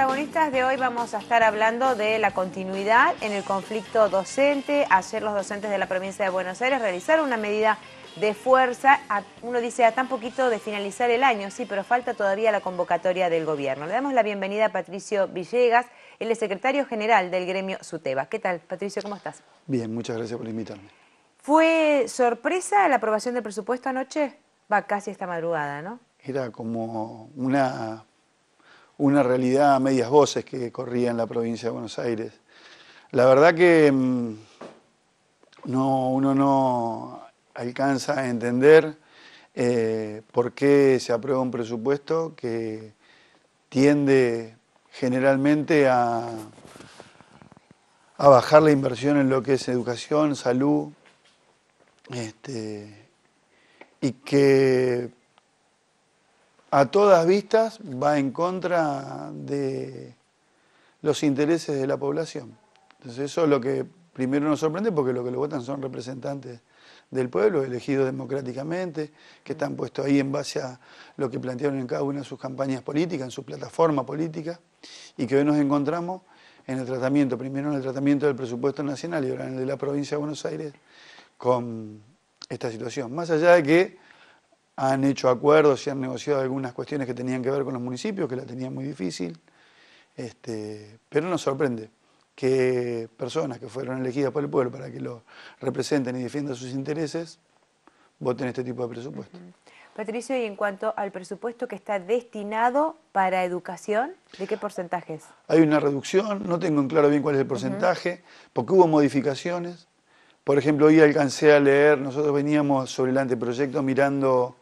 protagonistas de hoy vamos a estar hablando de la continuidad en el conflicto docente. Ayer los docentes de la provincia de Buenos Aires realizaron una medida de fuerza. Uno dice a tan poquito de finalizar el año, sí, pero falta todavía la convocatoria del gobierno. Le damos la bienvenida a Patricio Villegas, el secretario general del gremio SUTEBA. ¿Qué tal, Patricio? ¿Cómo estás? Bien, muchas gracias por invitarme. ¿Fue sorpresa la aprobación del presupuesto anoche? Va casi esta madrugada, ¿no? Era como una una realidad a medias voces que corría en la provincia de Buenos Aires. La verdad que mm, no, uno no alcanza a entender eh, por qué se aprueba un presupuesto que tiende generalmente a, a bajar la inversión en lo que es educación, salud, este, y que a todas vistas va en contra de los intereses de la población. Entonces eso es lo que primero nos sorprende porque lo que lo votan son representantes del pueblo, elegidos democráticamente, que están puestos ahí en base a lo que plantearon en cada una de sus campañas políticas, en su plataforma política, y que hoy nos encontramos en el tratamiento, primero en el tratamiento del presupuesto nacional y ahora en el de la provincia de Buenos Aires, con esta situación. Más allá de que han hecho acuerdos y han negociado algunas cuestiones que tenían que ver con los municipios, que la tenían muy difícil. Este, pero nos sorprende que personas que fueron elegidas por el pueblo para que lo representen y defiendan sus intereses voten este tipo de presupuesto. Patricio, y en cuanto al presupuesto que está destinado para educación, ¿de qué porcentajes? Hay una reducción, no tengo en claro bien cuál es el porcentaje, porque hubo modificaciones. Por ejemplo, hoy alcancé a leer, nosotros veníamos sobre el anteproyecto mirando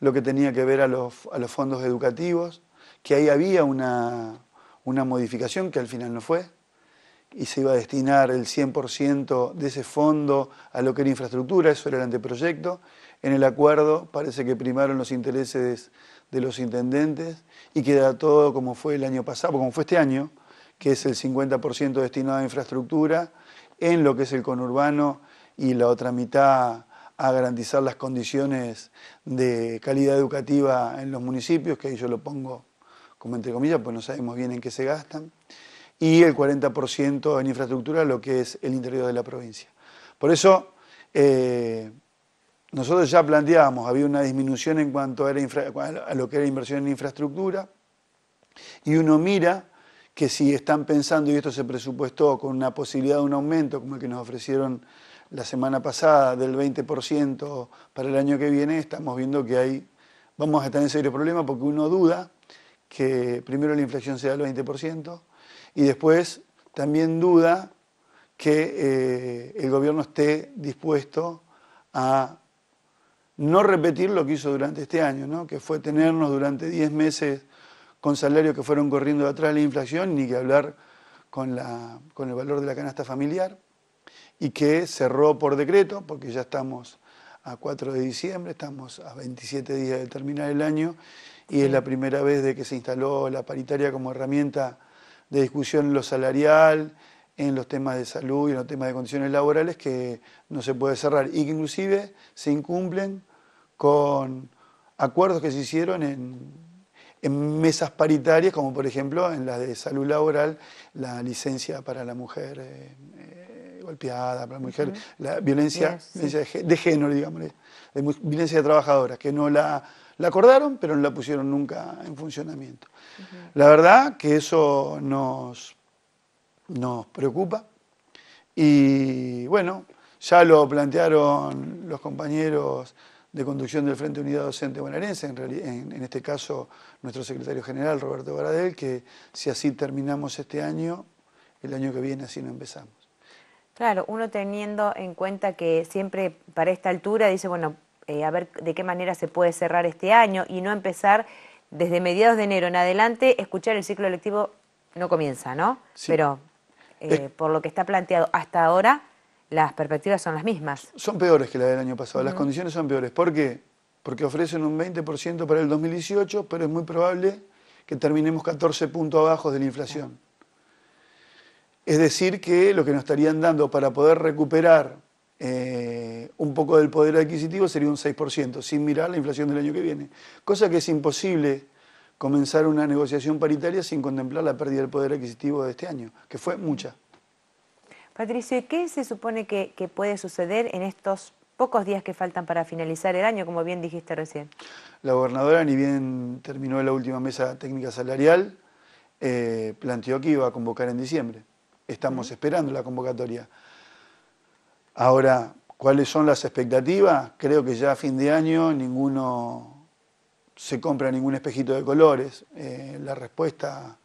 lo que tenía que ver a los, fondos educativos, que ahí había una, una modificación que al final no fue, y se iba a destinar el 100% de ese fondo a lo que era infraestructura, eso era el anteproyecto. En el acuerdo parece que primaron los intereses de los intendentes y queda todo como fue el año pasado, como fue este año, que es el 50% destinado a infraestructura, en lo que es el conurbano y la otra mitad a garantizar las condiciones de calidad educativa en los municipios, que ahí yo lo pongo como entre comillas, pues no sabemos bien en qué se gastan, y el 40% en infraestructura, lo que es el interior de la provincia. Por eso, eh, nosotros ya planteábamos, había una disminución en cuanto a, a lo que era inversión en infraestructura, y uno mira que si están pensando, y esto se presupuestó con una posibilidad de un aumento, como el que nos ofrecieron la semana pasada del 20% para el año que viene, estamos viendo que hay, vamos a estar en serio problema porque uno duda que primero la inflación sea del 20% y después también duda que eh, el gobierno esté dispuesto a no repetir lo que hizo durante este año, que fue tenernos durante 10 meses con salarios que fueron corriendo atrás de la inflación, ni que hablar con, la, con el valor de la canasta familiar y que cerró por decreto, porque ya estamos a 4 de diciembre, estamos a 27 días de terminar el año y es la primera vez de que se instaló la paritaria como herramienta de discusión en lo salarial, en los temas de salud y en los temas de condiciones laborales que no se puede cerrar y que inclusive se incumplen con acuerdos que se hicieron en, mesas paritarias, como por ejemplo en la de salud laboral, la licencia para la mujer eh, golpeada, la mujer, la violencia, de, género, digamos, violencia de trabajadoras, que no la, acordaron, pero no la pusieron nunca en funcionamiento. La verdad que eso nos, nos preocupa y bueno, ya lo plantearon los compañeros de conducción del Frente Unidad Docente Bonaerense, en, en, este caso nuestro secretario general Roberto Baradel, que si así terminamos este año, el año que viene así no empezamos. Claro, uno teniendo en cuenta que siempre para esta altura dice, bueno, eh, a ver de qué manera se puede cerrar este año y no empezar desde mediados de enero en adelante, escuchar el ciclo electivo no comienza, ¿no? Pero eh. Eh, por lo que está planteado hasta ahora, las perspectivas son las mismas. Son peores que las del año pasado, las condiciones son peores. ¿Por qué? Porque ofrecen un 20% para el 2018, pero es muy probable que terminemos 14 puntos abajo de la inflación. Es decir, que lo que nos estarían dando para poder recuperar eh, un poco del poder adquisitivo sería un 6%, sin mirar la inflación del año que viene. Cosa que es imposible comenzar una negociación paritaria sin contemplar la pérdida del poder adquisitivo de este año, que fue mucha. Patricio, qué se supone que, puede suceder en estos pocos días que faltan para finalizar el año, como bien dijiste recién? La gobernadora, ni bien terminó la última mesa técnica salarial, eh, planteó que iba a convocar en diciembre. Estamos esperando la convocatoria. Ahora, ¿cuáles son las expectativas? Creo que ya a fin de año ninguno se compra ningún espejito de colores. Eh, la respuesta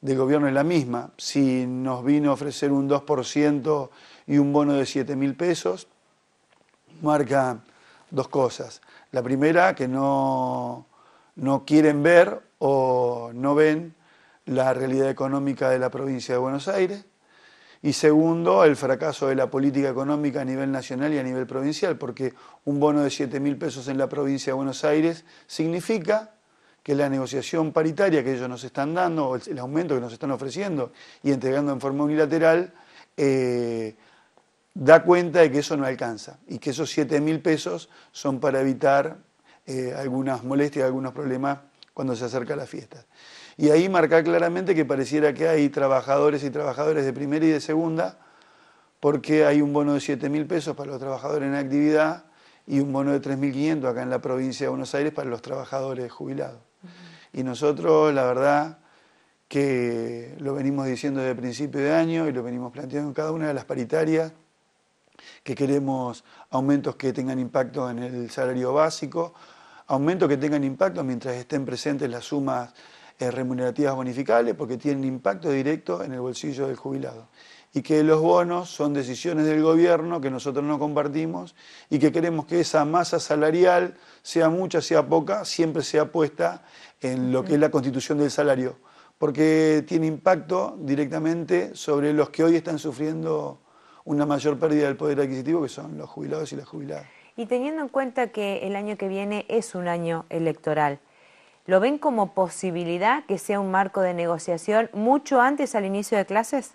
del gobierno es la misma. Si nos vino a ofrecer un 2% y un bono de 7 mil pesos, marca dos cosas. La primera, que no, no quieren ver o no ven la realidad económica de la provincia de Buenos Aires y segundo, el fracaso de la política económica a nivel nacional y a nivel provincial, porque un bono de 7.000 mil pesos en la provincia de Buenos Aires significa que la negociación paritaria que ellos nos están dando, o el aumento que nos están ofreciendo y entregando en forma unilateral, eh, da cuenta de que eso no alcanza y que esos 7.000 mil pesos son para evitar eh, algunas molestias, algunos problemas cuando se acerca la fiesta. Y ahí marca claramente que pareciera que hay trabajadores y trabajadores de primera y de segunda, porque hay un bono de 7.000 pesos para los trabajadores en actividad y un bono de 3.500 acá en la provincia de Buenos Aires para los trabajadores jubilados. Y nosotros, la verdad, que lo venimos diciendo desde principio de año y lo venimos planteando en cada una de las paritarias, que queremos aumentos que tengan impacto en el salario básico, aumentos que tengan impacto mientras estén presentes las sumas eh, remunerativas bonificables porque tienen impacto directo en el bolsillo del jubilado. Y que los bonos son decisiones del gobierno que nosotros no compartimos y que queremos que esa masa salarial, sea mucha, sea poca, siempre sea puesta en lo que es la constitución del salario, porque tiene impacto directamente sobre los que hoy están sufriendo una mayor pérdida del poder adquisitivo, que son los jubilados y las jubiladas. Y teniendo en cuenta que el año que viene es un año electoral, ¿Lo ven como posibilidad que sea un marco de negociación mucho antes al inicio de clases?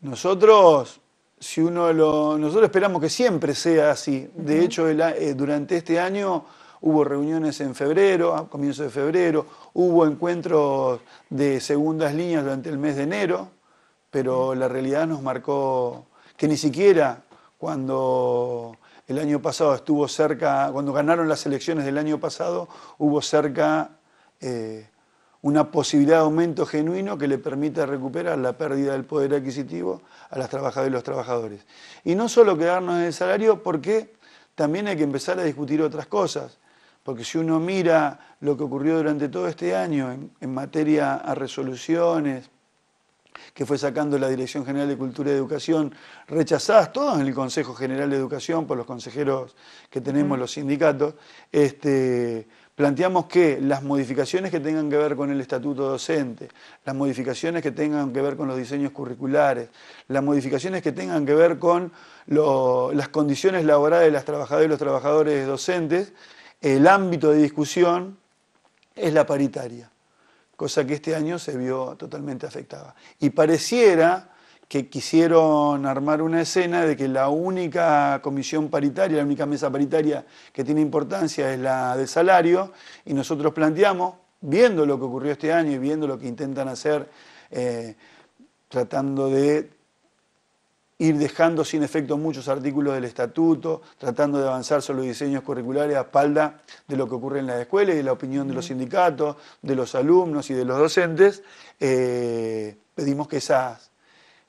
Nosotros, si uno nosotros esperamos que siempre sea así. De hecho, eh, durante este año hubo reuniones en febrero, a comienzos de febrero, hubo encuentros de segundas líneas durante el mes de enero, pero la realidad nos marcó que ni siquiera cuando el año pasado estuvo cerca, cuando ganaron las elecciones del año pasado, hubo cerca eh, una posibilidad de aumento genuino que le permita recuperar la pérdida del poder adquisitivo a las trabajadoras y los trabajadores. Y no solo quedarnos en el salario, porque también hay que empezar a discutir otras cosas. Porque si uno mira lo que ocurrió durante todo este año en, en materia a resoluciones, que fue sacando la Dirección General de Cultura y Educación, rechazadas todas en el Consejo General de Educación por los consejeros que tenemos los sindicatos, este, planteamos que las modificaciones que tengan que ver con el estatuto docente, las modificaciones que tengan que ver con los diseños curriculares, las modificaciones que tengan que ver con las condiciones laborales de las trabajadoras y los trabajadores docentes, el ámbito de discusión es la paritaria cosa que este año se vio totalmente afectada. Y pareciera que quisieron armar una escena de que la única comisión paritaria, la única mesa paritaria que tiene importancia es la de salario, y nosotros planteamos, viendo lo que ocurrió este año y viendo lo que intentan hacer, eh, tratando de ir dejando sin efecto muchos artículos del estatuto, tratando de avanzar sobre los diseños curriculares a espalda de lo que ocurre en las escuelas y de la opinión de los sindicatos, de los alumnos y de los docentes, eh, pedimos que esas,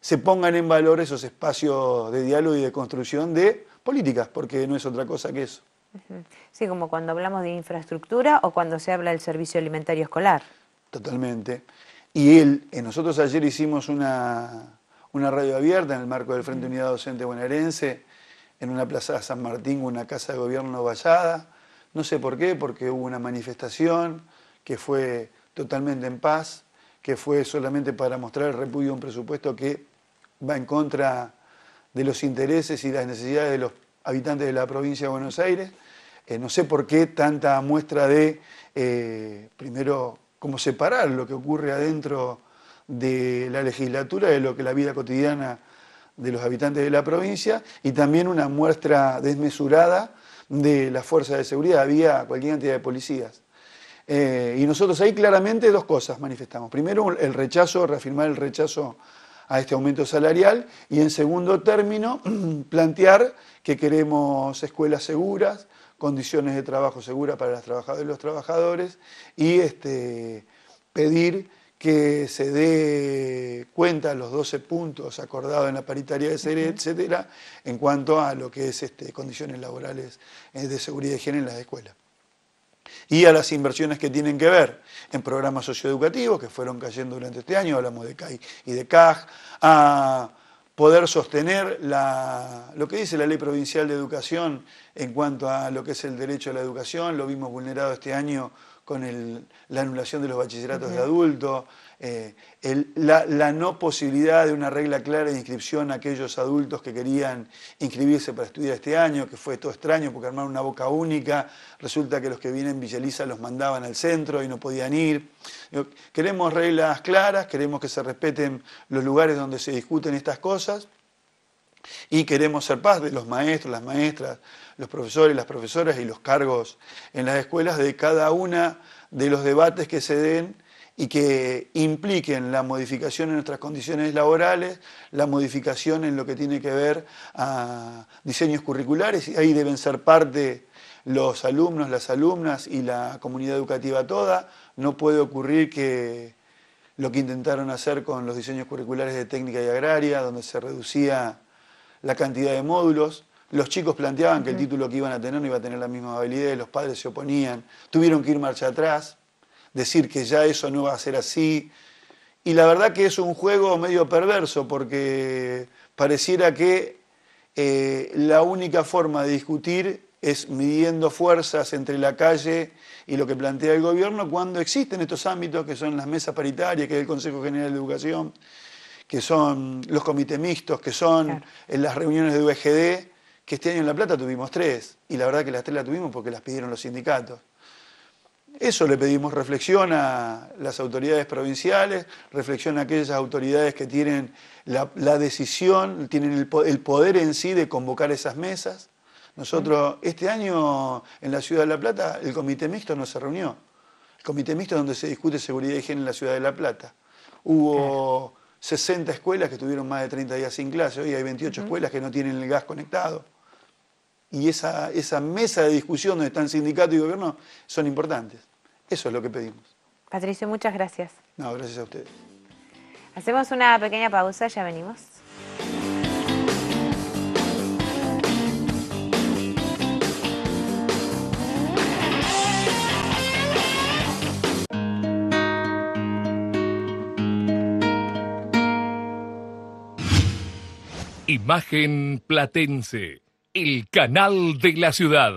se pongan en valor esos espacios de diálogo y de construcción de políticas, porque no es otra cosa que eso. Sí, como cuando hablamos de infraestructura o cuando se habla del servicio alimentario escolar. Totalmente. Y él, eh, nosotros ayer hicimos una una radio abierta en el marco del Frente Unidad Docente Bonaerense, en una plaza de San Martín, una casa de gobierno vallada. No sé por qué, porque hubo una manifestación que fue totalmente en paz, que fue solamente para mostrar el repudio a un presupuesto que va en contra de los intereses y las necesidades de los habitantes de la provincia de Buenos Aires. Eh, no sé por qué tanta muestra de, eh, primero, cómo separar lo que ocurre adentro de la legislatura, de lo que la vida cotidiana de los habitantes de la provincia y también una muestra desmesurada de la fuerza de seguridad. Había cualquier entidad de policías. Eh, y nosotros ahí claramente dos cosas manifestamos. Primero, el rechazo, reafirmar el rechazo a este aumento salarial y en segundo término, plantear que queremos escuelas seguras, condiciones de trabajo seguras para las trabajadoras y los trabajadores y este, pedir que se dé cuenta los 12 puntos acordados en la paritaria de ser etc., etcétera, en cuanto a lo que es este, condiciones laborales eh, de seguridad y higiene en las escuelas. Y a las inversiones que tienen que ver en programas socioeducativos que fueron cayendo durante este año, hablamos de CAI y de CAJ, a poder sostener la, lo que dice la Ley Provincial de Educación en cuanto a lo que es el derecho a la educación, lo vimos vulnerado este año con la anulación de los bachilleratos de adultos, eh, la, no posibilidad de una regla clara de inscripción a aquellos adultos que querían inscribirse para estudiar este año, que fue todo extraño porque armaron una boca única, resulta que los que vienen Villaliza los mandaban al centro y no podían ir. Queremos reglas claras, queremos que se respeten los lugares donde se discuten estas cosas y queremos ser paz de los maestros, las maestras, los profesores, las profesoras y los cargos en las escuelas de cada una de los debates que se den y que impliquen la modificación en nuestras condiciones laborales, la modificación en lo que tiene que ver a diseños curriculares, y ahí deben ser parte los alumnos, las alumnas y la comunidad educativa toda. No puede ocurrir que lo que intentaron hacer con los diseños curriculares de técnica y agraria, donde se reducía la cantidad de módulos. Los chicos planteaban que el título que iban a tener no iba a tener la misma habilidad, los padres se oponían, tuvieron que ir marcha atrás, decir que ya eso no va a ser así. Y la verdad que es un juego medio perverso porque pareciera que eh, la única forma de discutir es midiendo fuerzas entre la calle y lo que plantea el gobierno cuando existen estos ámbitos que son las mesas paritarias, que es el Consejo General de Educación, que son los comités mixtos, que son en las reuniones de UGD, que este año en La Plata tuvimos tres, y la verdad que las tres las tuvimos porque las pidieron los sindicatos. Eso le pedimos reflexión a las autoridades provinciales, reflexión a aquellas autoridades que tienen la, decisión, tienen el, poder en sí de convocar esas mesas. Nosotros, este año en la ciudad de La Plata, el comité mixto no se reunió. El comité mixto es donde se discute seguridad y higiene en la ciudad de La Plata. Hubo 60 escuelas que tuvieron más de 30 días sin clase, hoy hay 28 escuelas que no tienen el gas conectado. Y esa, esa mesa de discusión donde están sindicato y gobierno son importantes. Eso es lo que pedimos. Patricio, muchas gracias. No, gracias a ustedes. Hacemos una pequeña pausa, ya venimos. Imagen Platense, el canal de la ciudad.